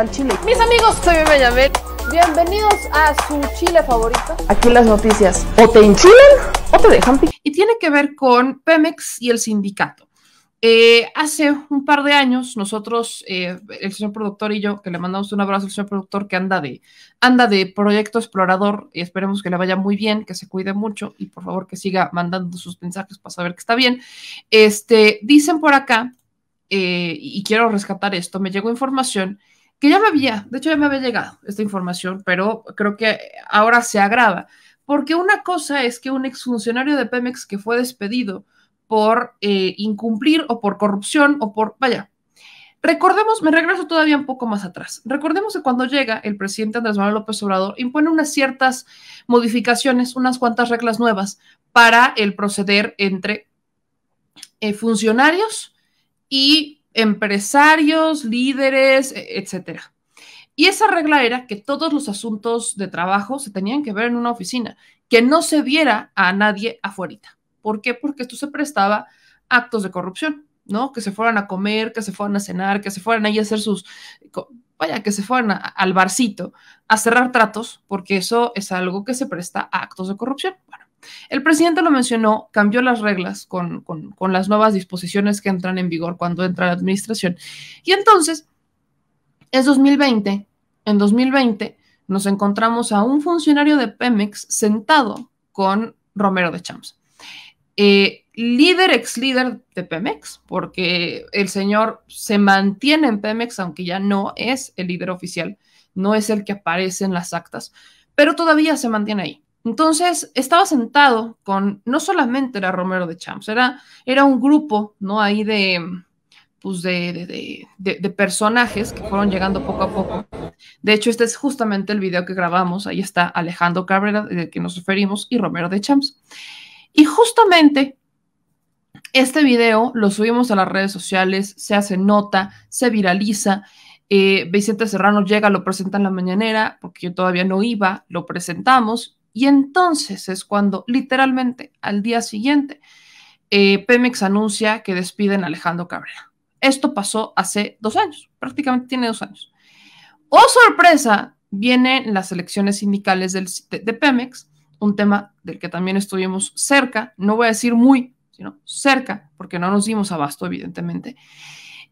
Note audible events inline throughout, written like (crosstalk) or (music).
al chile. Mis amigos, soy Benjamín. Bienvenidos a su chile favorito. Aquí las noticias. O te enchilan o te dejan Y tiene que ver con Pemex y el sindicato. Eh, hace un par de años, nosotros, eh, el señor productor y yo, que le mandamos un abrazo al señor productor que anda de, anda de proyecto explorador y esperemos que le vaya muy bien, que se cuide mucho y por favor que siga mandando sus mensajes para saber que está bien. Este, dicen por acá, eh, y quiero rescatar esto, me llegó información que ya me había, de hecho ya me había llegado esta información, pero creo que ahora se agrava, porque una cosa es que un exfuncionario de Pemex que fue despedido por eh, incumplir o por corrupción o por, vaya, recordemos, me regreso todavía un poco más atrás, recordemos que cuando llega el presidente Andrés Manuel López Obrador impone unas ciertas modificaciones, unas cuantas reglas nuevas para el proceder entre eh, funcionarios y empresarios, líderes, e, etcétera. Y esa regla era que todos los asuntos de trabajo se tenían que ver en una oficina, que no se viera a nadie afuera. ¿Por qué? Porque esto se prestaba actos de corrupción, ¿no? Que se fueran a comer, que se fueran a cenar, que se fueran ahí a hacer sus, vaya, que se fueran al barcito a cerrar tratos, porque eso es algo que se presta a actos de corrupción. El presidente lo mencionó, cambió las reglas con, las nuevas disposiciones que entran en vigor cuando entra la administración. Y entonces, es 2020. En 2020 nos encontramos a un funcionario de Pemex sentado con Romero de Champs. Eh, líder, ex líder de Pemex, porque el señor se mantiene en Pemex, aunque ya no es el líder oficial, no es el que aparece en las actas, pero todavía se mantiene ahí. Entonces, estaba sentado con, no solamente era Romero de Champs, era, era un grupo, ¿no? Ahí de, pues de, personajes que fueron llegando poco a poco. De hecho, este es justamente el video que grabamos, ahí está Alejandro Cabrera, del que nos referimos, y Romero de Champs. Y justamente este video lo subimos a las redes sociales, se hace nota, se viraliza, eh, Vicente Serrano llega, lo presenta en la mañanera, porque yo todavía no iba, lo presentamos y entonces es cuando literalmente al día siguiente eh, Pemex anuncia que despiden a Alejandro Cabrera. Esto pasó hace dos años, prácticamente tiene dos años. ¡Oh, sorpresa! Vienen las elecciones sindicales del, de, Pemex, un tema del que también estuvimos cerca, no voy a decir muy, sino cerca, porque no nos dimos abasto, evidentemente.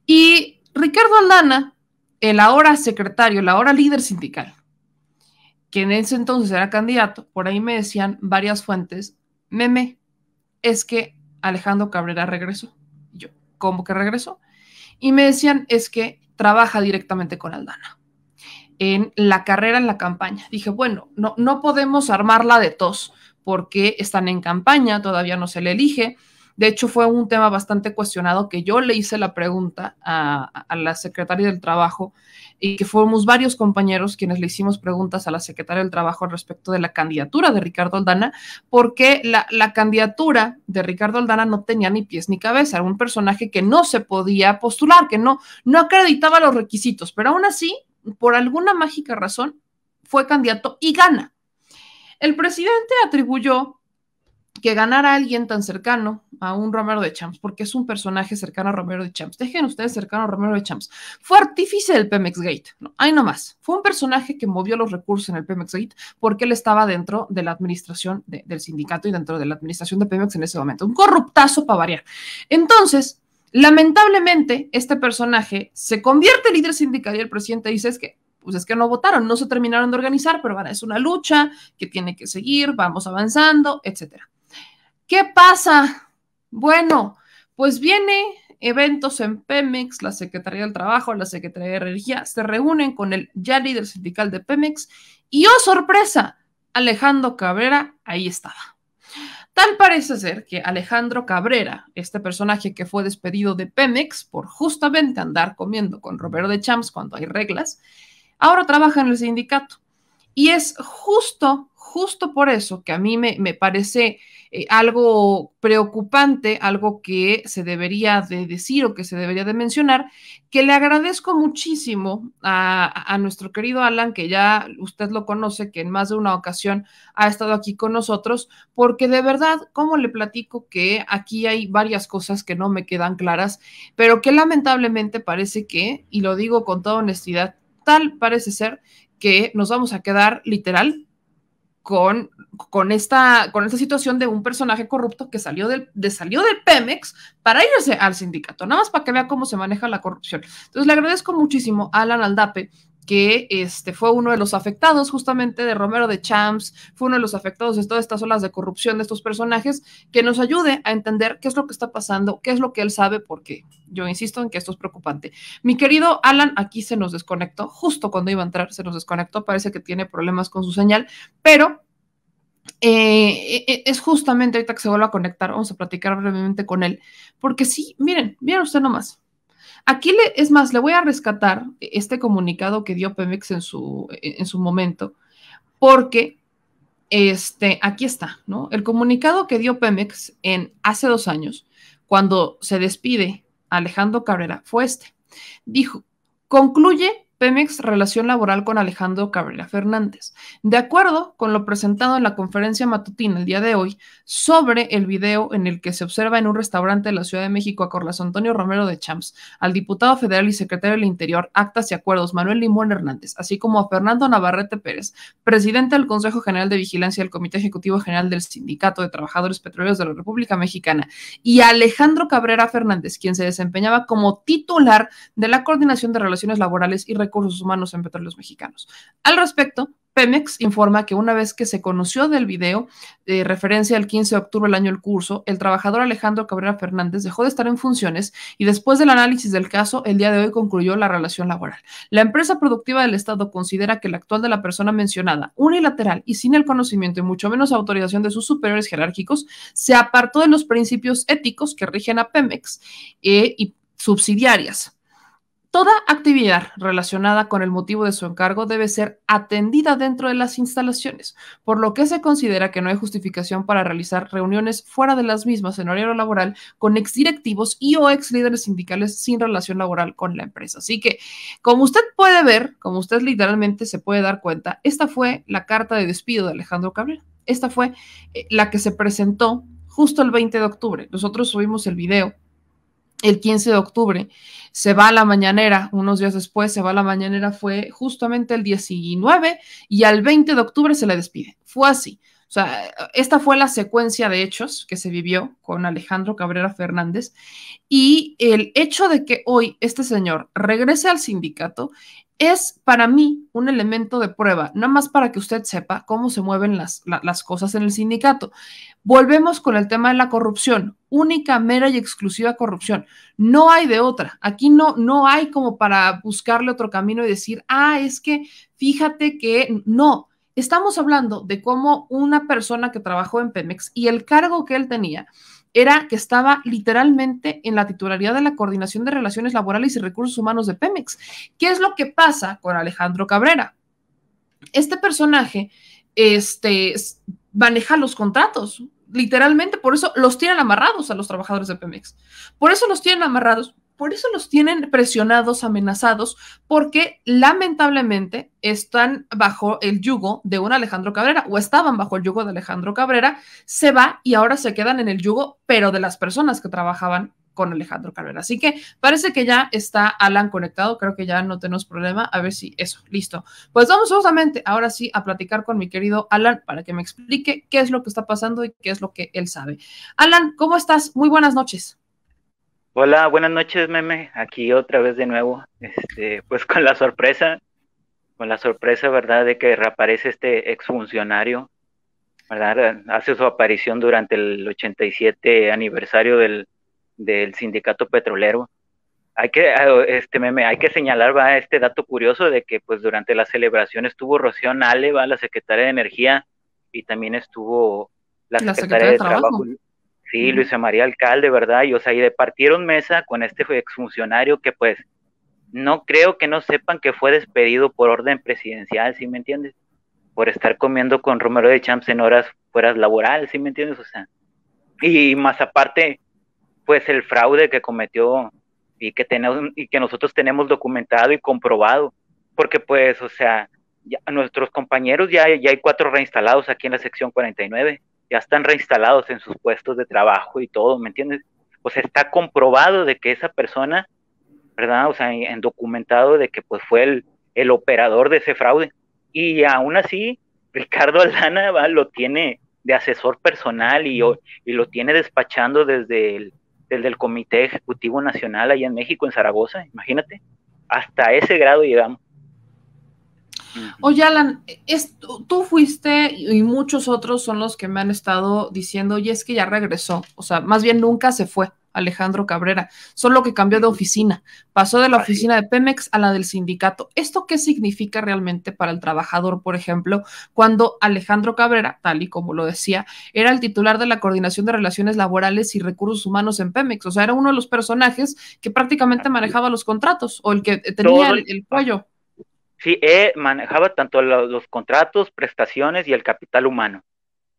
Y Ricardo Aldana, el ahora secretario, el ahora líder sindical, que en ese entonces era candidato, por ahí me decían varias fuentes, meme, es que Alejandro Cabrera regresó. yo, ¿cómo que regresó? Y me decían, es que trabaja directamente con Aldana en la carrera, en la campaña. Dije, bueno, no, no podemos armarla de tos porque están en campaña, todavía no se le elige, de hecho, fue un tema bastante cuestionado que yo le hice la pregunta a, la secretaria del Trabajo y que fuimos varios compañeros quienes le hicimos preguntas a la secretaria del Trabajo respecto de la candidatura de Ricardo Aldana, porque la, candidatura de Ricardo Aldana no tenía ni pies ni cabeza, era un personaje que no se podía postular, que no, no acreditaba los requisitos, pero aún así, por alguna mágica razón, fue candidato y gana. El presidente atribuyó que ganara a alguien tan cercano a un Romero de Champs, porque es un personaje cercano a Romero de Champs. Dejen ustedes cercano a Romero de Champs. Fue artífice del Pemex Gate, ¿no? ahí nomás. Fue un personaje que movió los recursos en el Pemex Gate porque él estaba dentro de la administración del sindicato y dentro de la administración de Pemex en ese momento. Un corruptazo para variar. Entonces, lamentablemente, este personaje se convierte en líder sindical y el presidente dice es que pues es que no votaron, no se terminaron de organizar, pero bueno, es una lucha que tiene que seguir, vamos avanzando, etcétera. ¿Qué pasa? Bueno, pues viene eventos en Pemex, la Secretaría del Trabajo, la Secretaría de Energía, se reúnen con el ya líder sindical de Pemex y, oh sorpresa, Alejandro Cabrera ahí estaba. Tal parece ser que Alejandro Cabrera, este personaje que fue despedido de Pemex por justamente andar comiendo con Roberto de Champs cuando hay reglas, ahora trabaja en el sindicato. Y es justo, justo por eso que a mí me, me parece eh, algo preocupante, algo que se debería de decir o que se debería de mencionar, que le agradezco muchísimo a, a nuestro querido Alan, que ya usted lo conoce, que en más de una ocasión ha estado aquí con nosotros, porque de verdad, como le platico que aquí hay varias cosas que no me quedan claras, pero que lamentablemente parece que, y lo digo con toda honestidad, tal parece ser que nos vamos a quedar literal con, con, esta, con esta situación de un personaje corrupto que salió de, salió del Pemex para irse al sindicato, nada más para que vea cómo se maneja la corrupción. Entonces le agradezco muchísimo a Alan Aldape que este, fue uno de los afectados justamente de Romero de Champs, fue uno de los afectados de todas estas olas de corrupción de estos personajes, que nos ayude a entender qué es lo que está pasando, qué es lo que él sabe, porque yo insisto en que esto es preocupante. Mi querido Alan aquí se nos desconectó, justo cuando iba a entrar se nos desconectó, parece que tiene problemas con su señal, pero eh, e, e, es justamente ahorita que se vuelve a conectar, vamos a platicar brevemente con él, porque sí, miren, miren usted nomás, Aquí le, es más, le voy a rescatar este comunicado que dio Pemex en su, en su momento, porque este, aquí está, ¿no? El comunicado que dio Pemex en hace dos años, cuando se despide Alejandro Cabrera, fue este. Dijo, concluye Pemex relación laboral con Alejandro Cabrera Fernández. De acuerdo con lo presentado en la conferencia matutina el día de hoy sobre el video en el que se observa en un restaurante de la Ciudad de México a Corlas Antonio Romero de Champs, al diputado federal y secretario del Interior, Actas y Acuerdos Manuel Limón Hernández, así como a Fernando Navarrete Pérez, presidente del Consejo General de Vigilancia del Comité Ejecutivo General del Sindicato de Trabajadores Petroleros de la República Mexicana y a Alejandro Cabrera Fernández, quien se desempeñaba como titular de la Coordinación de Relaciones Laborales y recursos humanos en petróleos mexicanos. Al respecto, Pemex informa que una vez que se conoció del video de eh, referencia al 15 de octubre del año del curso, el trabajador Alejandro Cabrera Fernández dejó de estar en funciones y después del análisis del caso, el día de hoy concluyó la relación laboral. La empresa productiva del Estado considera que el actual de la persona mencionada, unilateral y sin el conocimiento y mucho menos autorización de sus superiores jerárquicos, se apartó de los principios éticos que rigen a Pemex eh, y subsidiarias Toda actividad relacionada con el motivo de su encargo debe ser atendida dentro de las instalaciones, por lo que se considera que no hay justificación para realizar reuniones fuera de las mismas en horario laboral con exdirectivos y o ex líderes sindicales sin relación laboral con la empresa. Así que, como usted puede ver, como usted literalmente se puede dar cuenta, esta fue la carta de despido de Alejandro Cabrera. Esta fue eh, la que se presentó justo el 20 de octubre. Nosotros subimos el video el 15 de octubre, se va a la mañanera, unos días después se va a la mañanera, fue justamente el 19 y al 20 de octubre se le despide. Fue así. O sea, esta fue la secuencia de hechos que se vivió con Alejandro Cabrera Fernández y el hecho de que hoy este señor regrese al sindicato es para mí un elemento de prueba, nada más para que usted sepa cómo se mueven las, cosas en el sindicato. Volvemos con el tema de la corrupción, única, mera y exclusiva corrupción. No hay de otra. Aquí no, no hay como para buscarle otro camino y decir, ah, es que fíjate que no. Estamos hablando de cómo una persona que trabajó en Pemex y el cargo que él tenía era que estaba literalmente en la titularidad de la Coordinación de Relaciones Laborales y Recursos Humanos de Pemex. ¿Qué es lo que pasa con Alejandro Cabrera? Este personaje este, maneja los contratos, literalmente, por eso los tienen amarrados a los trabajadores de Pemex. Por eso los tienen amarrados por eso los tienen presionados, amenazados, porque lamentablemente están bajo el yugo de un Alejandro Cabrera o estaban bajo el yugo de Alejandro Cabrera, se va y ahora se quedan en el yugo, pero de las personas que trabajaban con Alejandro Cabrera. Así que parece que ya está Alan conectado, creo que ya no tenemos problema, a ver si eso, listo. Pues vamos justamente ahora sí a platicar con mi querido Alan para que me explique qué es lo que está pasando y qué es lo que él sabe. Alan, ¿cómo estás? Muy buenas noches. Hola, buenas noches, meme. Aquí otra vez de nuevo, este, pues con la sorpresa, con la sorpresa, ¿verdad?, de que reaparece este exfuncionario, ¿verdad? Hace su aparición durante el 87 aniversario del, sindicato petrolero. Hay que, ah, este meme, hay que señalar ¿va? este dato curioso de que pues durante la celebración estuvo Rocío Nale, ¿va? la secretaria de Energía, y también estuvo la, secretaria, de, Trabajo Sí, Luisa María Alcalde, ¿verdad? Y o sea, y partieron mesa con este exfuncionario que pues no creo que no sepan que fue despedido por orden presidencial, ¿sí me entiendes? Por estar comiendo con Romero de Champs en horas fueras laboral, ¿sí me entiendes? O sea, y más aparte, pues el fraude que cometió y que tenemos y que nosotros tenemos documentado y comprobado, porque pues, o sea, nuestros compañeros ya, ya hay cuatro reinstalados aquí en la sección 49 ya están reinstalados en sus puestos de trabajo y todo, ¿me entiendes? Pues está comprobado de que esa persona, ¿verdad? O sea, en documentado de que pues fue el, el operador de ese fraude. Y aún así, (laughs) Ricardo Aldana lo tiene de asesor personal y, y lo tiene despachando desde el, desde el Comité Ejecutivo Nacional allá en México, en Zaragoza, imagínate. Hasta ese grado llegamos. Oye, Alan, tú fuiste y muchos otros son los que me han estado diciendo, y es que ya regresó, o sea, más bien nunca se fue Alejandro Cabrera, solo que cambió de oficina, pasó de la oficina de Pemex a la del sindicato. ¿Esto qué significa realmente para el trabajador, por ejemplo, cuando Alejandro Cabrera, tal y como lo decía, era el titular de la Coordinación de Relaciones Laborales y Recursos Humanos en Pemex? O sea, era uno de los personajes que prácticamente manejaba los contratos o el que tenía el, el Sí, eh, manejaba tanto los, contratos, prestaciones y el capital humano.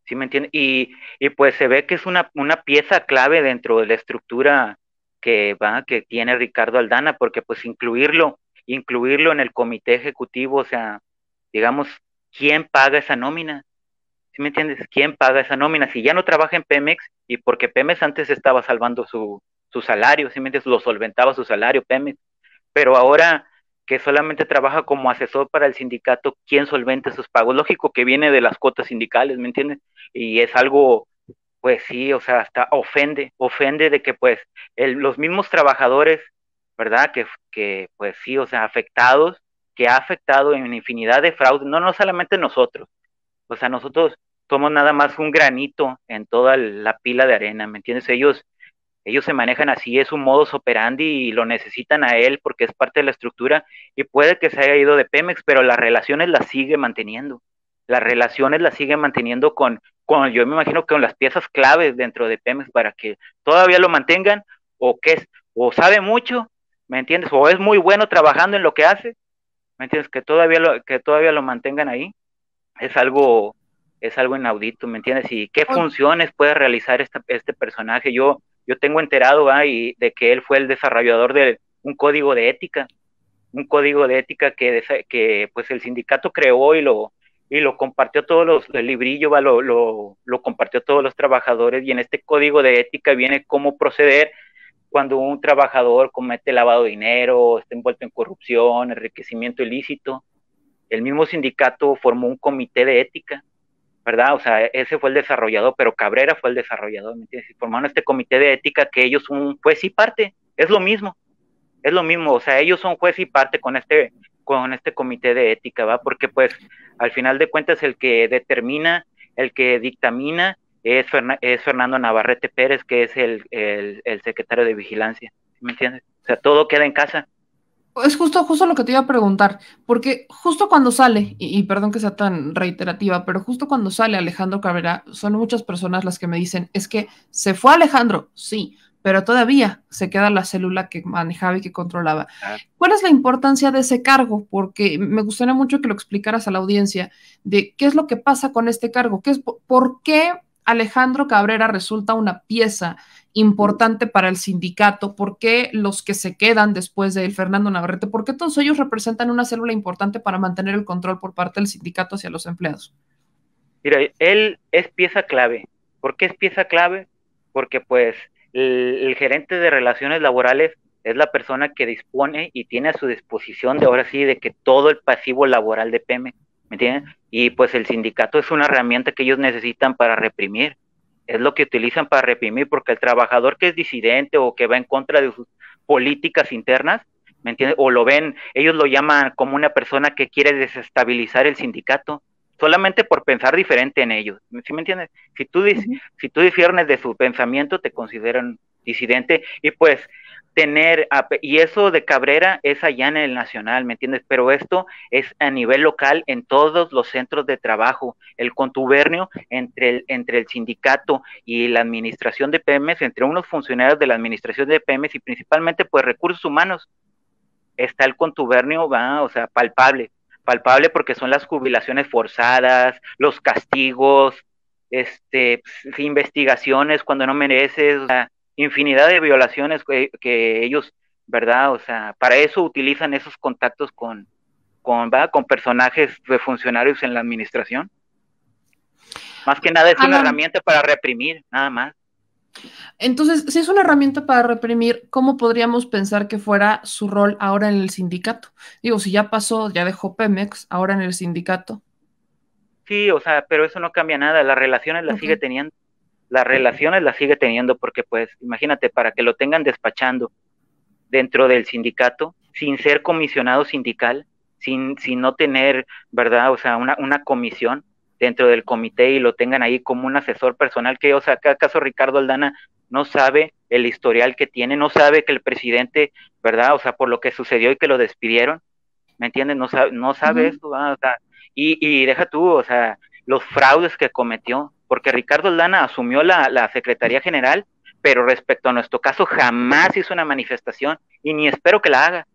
¿Sí me entiendes? Y, pues se ve que es una, pieza clave dentro de la estructura que, va, que tiene Ricardo Aldana, porque pues incluirlo, incluirlo en el comité ejecutivo, o sea, digamos, ¿quién paga esa nómina? ¿Sí me entiendes? ¿Quién paga esa nómina? Si ya no trabaja en Pemex y porque Pemex antes estaba salvando su, su salario, ¿sí me entiendes? Lo solventaba su salario Pemex, pero ahora que solamente trabaja como asesor para el sindicato, quien solvente sus pagos. Lógico que viene de las cuotas sindicales, ¿me entiendes? Y es algo, pues sí, o sea, hasta ofende, ofende de que pues los mismos trabajadores, ¿verdad? Que, que pues sí, o sea, afectados, que ha afectado en infinidad de fraudes, no, no solamente nosotros, o sea, nosotros somos nada más un granito en toda la pila de arena, ¿me entiendes? Ellos ellos se manejan así, es un modus operandi y lo necesitan a él porque es parte de la estructura y puede que se haya ido de Pemex, pero las relaciones las sigue manteniendo. Las relaciones las sigue manteniendo con, con yo me imagino que con las piezas claves dentro de Pemex para que todavía lo mantengan o que es, o sabe mucho, ¿me entiendes? O es muy bueno trabajando en lo que hace, ¿me entiendes? Que todavía lo, que todavía lo mantengan ahí. Es algo es algo inaudito, ¿me entiendes? Y qué funciones puede realizar esta, este personaje. Yo yo tengo enterado ahí de que él fue el desarrollador de un código de ética, un código de ética que, que pues el sindicato creó y lo, y lo compartió todos los, el librillo lo, compartió todos los trabajadores y en este código de ética viene cómo proceder cuando un trabajador comete lavado de dinero, está envuelto en corrupción, enriquecimiento ilícito. El mismo sindicato formó un comité de ética ¿verdad? O sea, ese fue el desarrollador, pero Cabrera fue el desarrollador, ¿me entiendes? Y formaron este comité de ética que ellos son juez y parte, es lo mismo, es lo mismo, o sea, ellos son juez y parte con este, con este comité de ética, ¿va? Porque pues al final de cuentas el que determina, el que dictamina es, es Fernando Navarrete Pérez, que es el, el, el secretario de vigilancia, ¿me entiendes? O sea, todo queda en casa. Es justo, justo lo que te iba a preguntar, porque justo cuando sale, y, perdón que sea tan reiterativa, pero justo cuando sale Alejandro Cabrera, son muchas personas las que me dicen, es que se fue Alejandro, sí, pero todavía se queda la célula que manejaba y que controlaba. Ah. ¿Cuál es la importancia de ese cargo? Porque me gustaría mucho que lo explicaras a la audiencia de qué es lo que pasa con este cargo, qué es, por qué Alejandro Cabrera resulta una pieza importante para el sindicato, porque los que se quedan después de Fernando Navarrete, por qué todos ellos representan una célula importante para mantener el control por parte del sindicato hacia los empleados. Mira, él es pieza clave. ¿Por qué es pieza clave? Porque pues el, gerente de relaciones laborales es la persona que dispone y tiene a su disposición de ahora sí de que todo el pasivo laboral de PEME, ¿me entiendes? Y pues el sindicato es una herramienta que ellos necesitan para reprimir es lo que utilizan para reprimir, porque el trabajador que es disidente o que va en contra de sus políticas internas, ¿me entiendes? O lo ven, ellos lo llaman como una persona que quiere desestabilizar el sindicato, solamente por pensar diferente en ellos, ¿sí me entiendes? Si tú, si tú difiernes de su pensamiento, te consideran disidente y pues tener, y eso de Cabrera es allá en el nacional, ¿me entiendes? Pero esto es a nivel local en todos los centros de trabajo, el contubernio entre el, entre el sindicato y la administración de PMS, entre unos funcionarios de la administración de PMS y principalmente pues recursos humanos, está el contubernio, va, o sea, palpable, palpable porque son las jubilaciones forzadas, los castigos, este, pues, investigaciones cuando no mereces, infinidad de violaciones que, ellos, ¿verdad? O sea, para eso utilizan esos contactos con, con, con personajes de funcionarios en la administración. Más que nada es una herramienta para reprimir, nada más. Entonces, si es una herramienta para reprimir, ¿cómo podríamos pensar que fuera su rol ahora en el sindicato? Digo, si ya pasó, ya dejó Pemex, ahora en el sindicato. Sí, o sea, pero eso no cambia nada, las relaciones las sigue teniendo las relaciones las sigue teniendo porque pues imagínate, para que lo tengan despachando dentro del sindicato, sin ser comisionado sindical, sin, sin no tener, ¿verdad? O sea, una, una comisión dentro del comité y lo tengan ahí como un asesor personal que, o sea, acaso Ricardo Aldana no sabe el historial que tiene, no sabe que el presidente, ¿verdad? O sea, por lo que sucedió y que lo despidieron, ¿me entiendes? No sabe, no sabe ah, y, y deja tú, o sea, los fraudes que cometió, porque Ricardo Lana asumió la, Secretaría General, pero respecto a nuestro caso jamás hizo una manifestación y ni espero que la haga,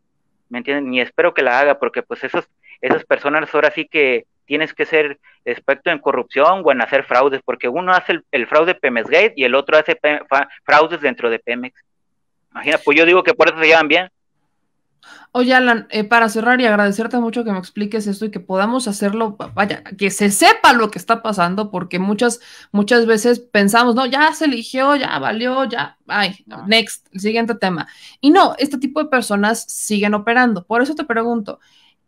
¿me entienden? Ni espero que la haga, porque pues esas esas personas ahora sí que tienes que ser experto en corrupción o en hacer fraudes, porque uno hace el, fraude Gate y el otro hace fraudes dentro de Pemex. Imagina, pues yo digo que por eso se llevan bien. Oye, Alan, eh, para cerrar y agradecerte mucho que me expliques esto y que podamos hacerlo, vaya, que se sepa lo que está pasando, porque muchas, muchas veces pensamos, no, ya se eligió, ya valió, ya, ay, ah. next, el siguiente tema. Y no, este tipo de personas siguen operando. Por eso te pregunto,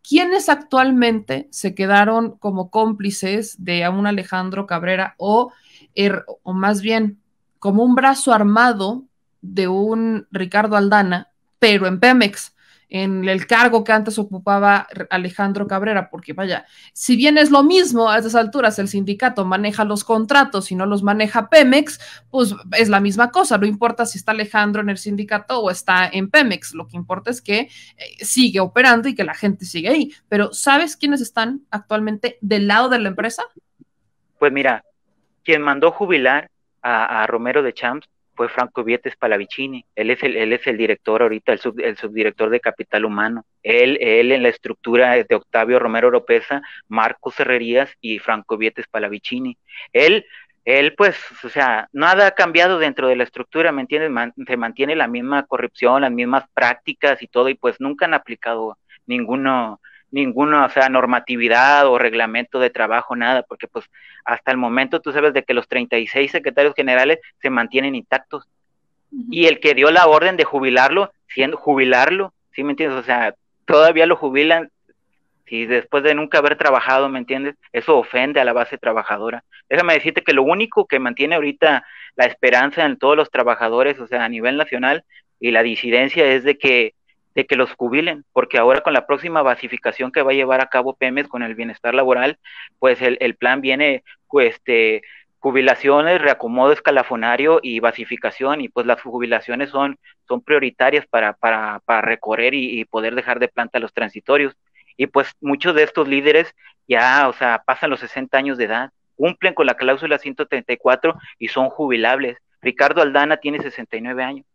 ¿quiénes actualmente se quedaron como cómplices de un Alejandro Cabrera o, er, o más bien como un brazo armado de un Ricardo Aldana, pero en Pemex? en el cargo que antes ocupaba Alejandro Cabrera, porque vaya, si bien es lo mismo a estas alturas, el sindicato maneja los contratos y no los maneja Pemex, pues es la misma cosa, no importa si está Alejandro en el sindicato o está en Pemex, lo que importa es que eh, sigue operando y que la gente sigue ahí. Pero ¿sabes quiénes están actualmente del lado de la empresa? Pues mira, quien mandó jubilar a, a Romero de Champs fue Franco Vietes Palavicini. Él es el, él es el director ahorita, el, sub, el subdirector de Capital Humano. Él, él en la estructura de Octavio Romero Oropesa, Marcos Herrerías y Franco Vietes Palavicini. Él, él pues, o sea, nada ha cambiado dentro de la estructura, ¿me entiendes? se mantiene la misma corrupción, las mismas prácticas y todo, y pues nunca han aplicado ninguno, ninguna, o sea, normatividad o reglamento de trabajo, nada, porque pues hasta el momento tú sabes de que los 36 secretarios generales se mantienen intactos. Y el que dio la orden de jubilarlo, siendo jubilarlo, ¿sí me entiendes? O sea, todavía lo jubilan si después de nunca haber trabajado, ¿me entiendes? Eso ofende a la base trabajadora. Déjame decirte que lo único que mantiene ahorita la esperanza en todos los trabajadores, o sea, a nivel nacional y la disidencia es de que de que los jubilen, porque ahora con la próxima basificación que va a llevar a cabo PEMES con el bienestar laboral, pues el, plan viene, pues, este, jubilaciones, reacomodo escalafonario y basificación, y pues las jubilaciones son, son prioritarias para, para, para recorrer y, y poder dejar de planta los transitorios. Y pues muchos de estos líderes ya, o sea, pasan los 60 años de edad, cumplen con la cláusula 134 y son jubilables. Ricardo Aldana tiene 69 años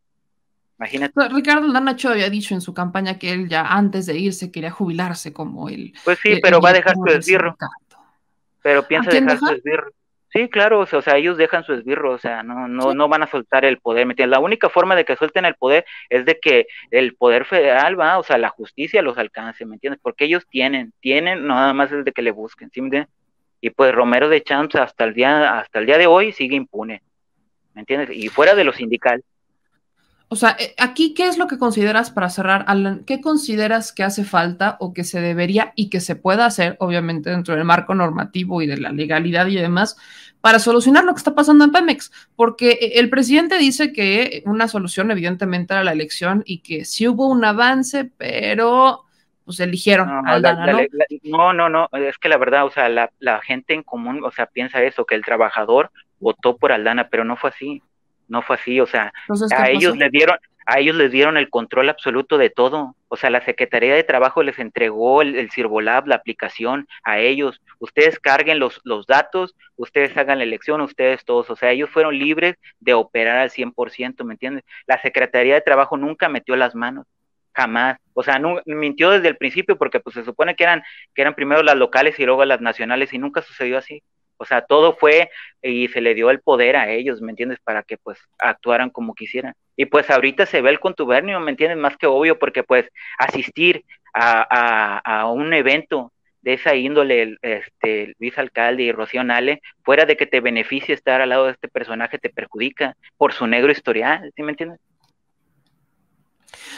Imagínate. Ricardo Lanacho había dicho en su campaña que él ya antes de irse quería jubilarse como él. Pues sí, pero va a dejar su esbirro. Pero piensa dejar su esbirro. Sí, claro, o sea, ellos dejan su esbirro, o sea, no, no, no van a soltar el poder. ¿me entiendes? La única forma de que suelten el poder es de que el poder federal va, o sea, la justicia los alcance, ¿me entiendes? Porque ellos tienen, tienen, nada más es de que le busquen, ¿me entiendes? Y pues Romero de Champs hasta el día, hasta el día de hoy sigue impune, ¿me entiendes? Y fuera de lo sindical. O sea, eh, aquí, ¿qué es lo que consideras para cerrar, Alan? ¿Qué consideras que hace falta o que se debería y que se pueda hacer, obviamente, dentro del marco normativo y de la legalidad y demás, para solucionar lo que está pasando en Pemex? Porque eh, eh, el presidente dice que una solución, evidentemente, era la elección y que sí hubo un avance, pero pues eligieron a Aldana, ¿no? ¿no? no, no, es que la verdad, o sea, la, gente en común, o sea, piensa eso, que el trabajador votó por Aldana, pero no fue así no fue así, o sea, a ellos les dieron, a ellos les dieron el control absoluto de todo. O sea, la Secretaría de Trabajo les entregó el, el Cirvolab, la aplicación a ellos. Ustedes carguen los, los datos, ustedes hagan la elección, ustedes todos. O sea, ellos fueron libres de operar al 100%, ¿me entiendes? La Secretaría de Trabajo nunca metió las manos, jamás. O sea, mintió desde el principio porque pues se supone que eran, que eran primero las locales y luego las nacionales y nunca sucedió así. O sea, todo fue y se le dio el poder a ellos, ¿me entiendes? Para que pues actuaran como quisieran. Y pues ahorita se ve el contubernio, ¿me entiendes? Más que obvio, porque pues asistir a, a, un evento de esa índole, este, el vicealcalde y Rocío Nale, fuera de que te beneficie estar al lado de este personaje, te perjudica por su negro historial, ¿sí me entiendes?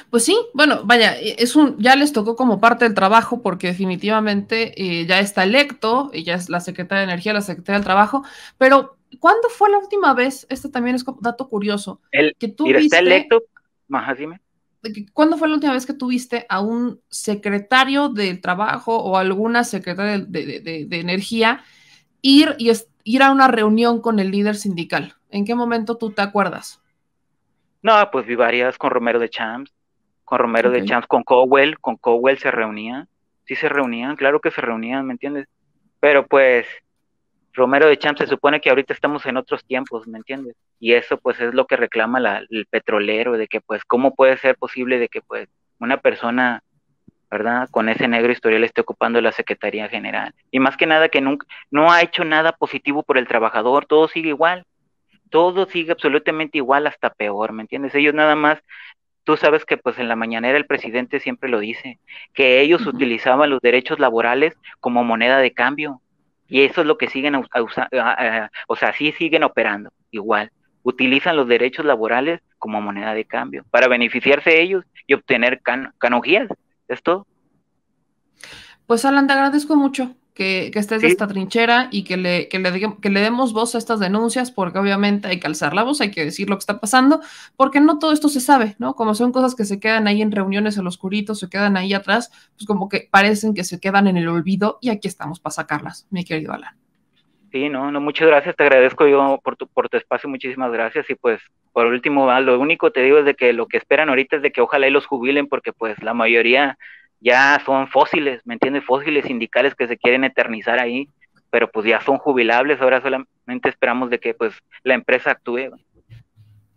Pues sí, bueno, vaya, eh, es un, ya les tocó como parte del trabajo porque definitivamente eh, ya está electo, ella ya es la secretaria de Energía, la secretaria del Trabajo, pero ¿cuándo fue la última vez? Este también es como dato curioso. que tú viste, electo, dime. ¿Cuándo fue la última vez que tuviste a un secretario del Trabajo o alguna secretaria de, Energía ir, y ir a una reunión con el líder sindical? ¿En qué momento tú te acuerdas? No, pues vi varias con Romero de Champs, con Romero de Champs, con Cowell, con Cowell se reunían, sí se reunían, claro que se reunían, ¿me entiendes? Pero pues Romero de Champs se supone que ahorita estamos en otros tiempos, ¿me entiendes? Y eso pues es lo que reclama el petrolero, de que pues cómo puede ser posible de que pues una persona, ¿verdad? Con ese negro historial esté ocupando la Secretaría General. Y más que nada que nunca, no ha hecho nada positivo por el trabajador, todo sigue igual todo sigue absolutamente igual hasta peor, ¿me entiendes? Ellos nada más, tú sabes que pues en la mañanera el presidente siempre lo dice, que ellos utilizaban los derechos laborales como moneda de cambio. Y eso es lo que siguen usando, o sea, sí siguen operando igual. Utilizan los derechos laborales como moneda de cambio para beneficiarse ellos y obtener can Es todo. Pues Alan, te agradezco mucho que, estés de esta trinchera y que le, que le, que, le, demos voz a estas denuncias, porque obviamente hay que alzar la voz, hay que decir lo que está pasando, porque no todo esto se sabe, ¿no? Como son cosas que se quedan ahí en reuniones al oscurito, se quedan ahí atrás, pues como que parecen que se quedan en el olvido y aquí estamos para sacarlas, mi querido Alan. Sí, no, no, muchas gracias, te agradezco yo por tu, por tu espacio, muchísimas gracias y pues por último, ah, lo único que te digo es de que lo que esperan ahorita es de que ojalá y los jubilen porque pues la mayoría ya son fósiles, ¿me entiendes? Fósiles sindicales que se quieren eternizar ahí, pero pues ya son jubilables, ahora solamente esperamos de que pues la empresa actúe.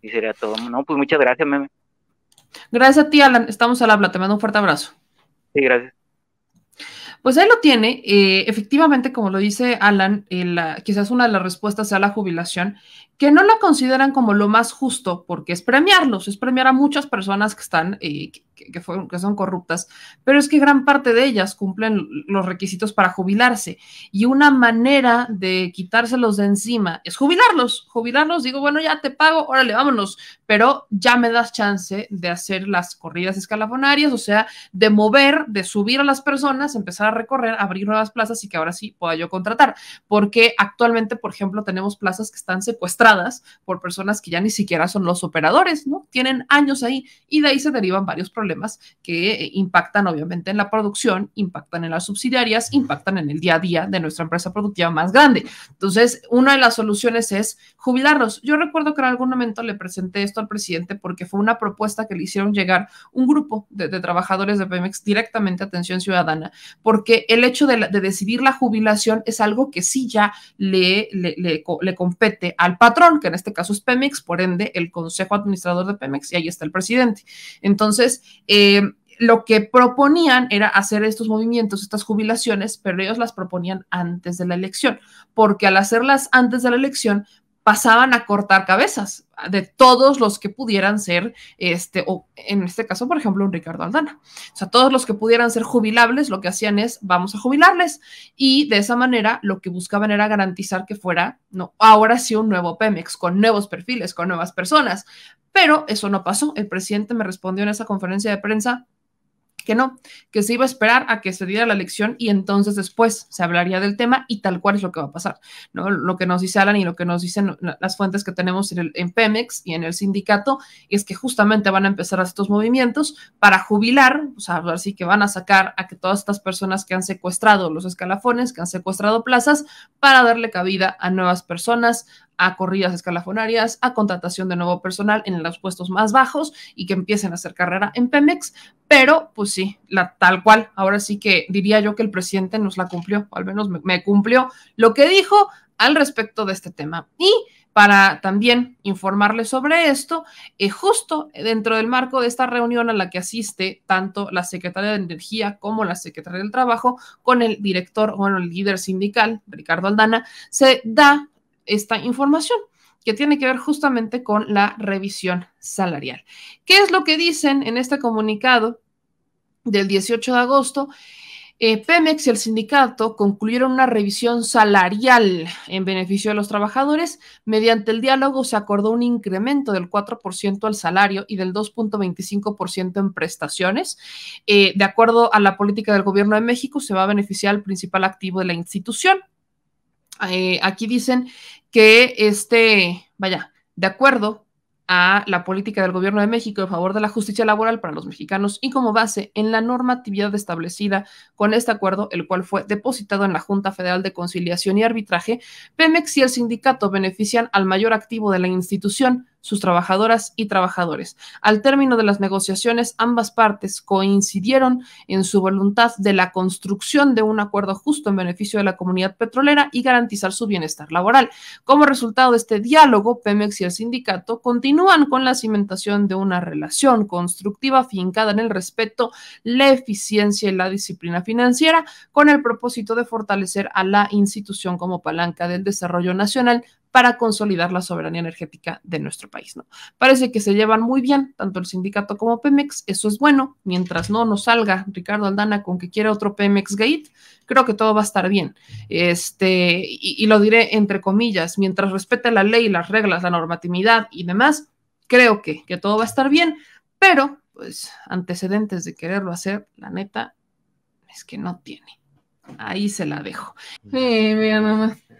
Y sería todo. No, pues muchas gracias, meme. Gracias a ti, Alan. Estamos al habla. Te mando un fuerte abrazo. Sí, gracias. Pues ahí lo tiene. Eh, efectivamente, como lo dice Alan, eh, quizás una de las respuestas sea la jubilación, que no la consideran como lo más justo, porque es premiarlos, es premiar a muchas personas que están, eh, que, fueron, que son corruptas, pero es que gran parte de ellas cumplen los requisitos para jubilarse. Y una manera de quitárselos de encima es jubilarlos. Jubilarlos, digo, bueno, ya te pago, órale, vámonos, pero ya me das chance de hacer las corridas escalafonarias, o sea, de mover, de subir a las personas, empezar a recorrer, abrir nuevas plazas y que ahora sí pueda yo contratar, porque actualmente, por ejemplo, tenemos plazas que están secuestradas por personas que ya ni siquiera son los operadores, ¿no? Tienen años ahí y de ahí se derivan varios problemas que eh, impactan obviamente en la producción, impactan en las subsidiarias, impactan en el día a día de nuestra empresa productiva más grande. Entonces, una de las soluciones es jubilarlos. Yo recuerdo que en algún momento le presenté esto al presidente porque fue una propuesta que le hicieron llegar un grupo de, trabajadores de Pemex directamente a Atención Ciudadana, porque el hecho de, decidir la jubilación es algo que sí ya le, le, compete al patrón que en este caso es Pemex, por ende el Consejo Administrador de Pemex y ahí está el presidente. Entonces, eh, lo que proponían era hacer estos movimientos, estas jubilaciones, pero ellos las proponían antes de la elección, porque al hacerlas antes de la elección pasaban a cortar cabezas ah, de todos los que pudieran ser, este, o en este caso, por ejemplo, un Ricardo Aldana. O sea, todos los que pudieran ser jubilables, lo que hacían es, vamos a jubilarles. Y de esa manera, lo que buscaban era garantizar que fuera, no, ahora sí un nuevo Pemex, con nuevos perfiles, con nuevas personas. Pero eso no pasó. El presidente me respondió en esa conferencia de prensa, que no, que se iba a esperar a que se diera la elección y entonces después se hablaría del tema y tal cual es lo que va a pasar, ¿no? Lo que nos dice Alan y lo que nos dicen las fuentes que tenemos en, el, Pemex y en el sindicato es que justamente van a empezar estos movimientos para jubilar, o sea, sí, que van a sacar a que todas estas personas que han secuestrado los escalafones, que han secuestrado plazas, para darle cabida a nuevas personas, a corridas escalafonarias, a contratación de nuevo personal en los puestos más bajos y que empiecen a hacer carrera en Pemex, pero pues sí, la, tal cual. Ahora sí que diría yo que el presidente nos la cumplió, al menos me, cumplió lo que dijo al respecto de este tema. Y para también informarles sobre esto, eh, justo dentro del marco de esta reunión a la que asiste tanto la secretaria de Energía como la secretaria del Trabajo con el director, o el líder sindical, Ricardo Aldana, se da esta información que tiene que ver justamente con la revisión salarial. ¿Qué es lo que dicen en este comunicado del 18 de agosto? Eh, Pemex y el sindicato concluyeron una revisión salarial en beneficio de los trabajadores. Mediante el diálogo se acordó un incremento del 4% al salario y del 2.25% en prestaciones. Eh, de acuerdo a la política del gobierno de México, se va a beneficiar el principal activo de la institución. Eh, aquí dicen que este, vaya, de acuerdo a la política del gobierno de México en favor de la justicia laboral para los mexicanos y como base en la normatividad establecida con este acuerdo, el cual fue depositado en la Junta Federal de Conciliación y Arbitraje, Pemex y el sindicato benefician al mayor activo de la institución, sus trabajadoras y trabajadores. Al término de las negociaciones, ambas partes coincidieron en su voluntad de la construcción de un acuerdo justo en beneficio de la comunidad petrolera y garantizar su bienestar laboral. Como resultado de este diálogo, Pemex y el sindicato continúan con la cimentación de una relación constructiva fincada en el respeto, la eficiencia y la disciplina financiera, con el propósito de fortalecer a la institución como palanca del desarrollo nacional para consolidar la soberanía energética de nuestro país. ¿no? Parece que se llevan muy bien, tanto el sindicato como Pemex, eso es bueno, mientras no nos salga Ricardo Aldana con que quiera otro Pemex Gate, creo que todo va a estar bien. Este, y, lo diré entre comillas, mientras respete la ley, las reglas, la normatividad y demás, creo que, que todo va a estar bien, pero pues antecedentes de quererlo hacer, la neta, es que no tiene. Ahí se la dejo. Eh, mira, mamá.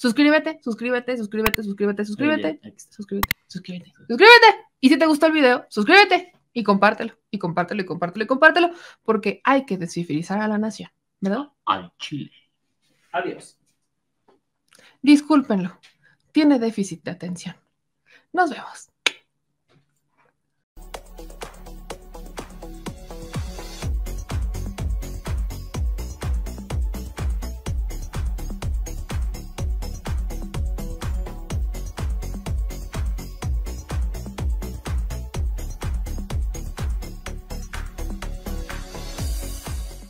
Suscríbete, suscríbete, suscríbete, suscríbete, suscríbete, suscríbete, suscríbete, suscríbete. Y si te gustó el video, suscríbete y compártelo, y compártelo, y compártelo, y compártelo, porque hay que descivilizar a la nación, ¿verdad? Al Chile. Adiós. Discúlpenlo, tiene déficit de atención. Nos vemos.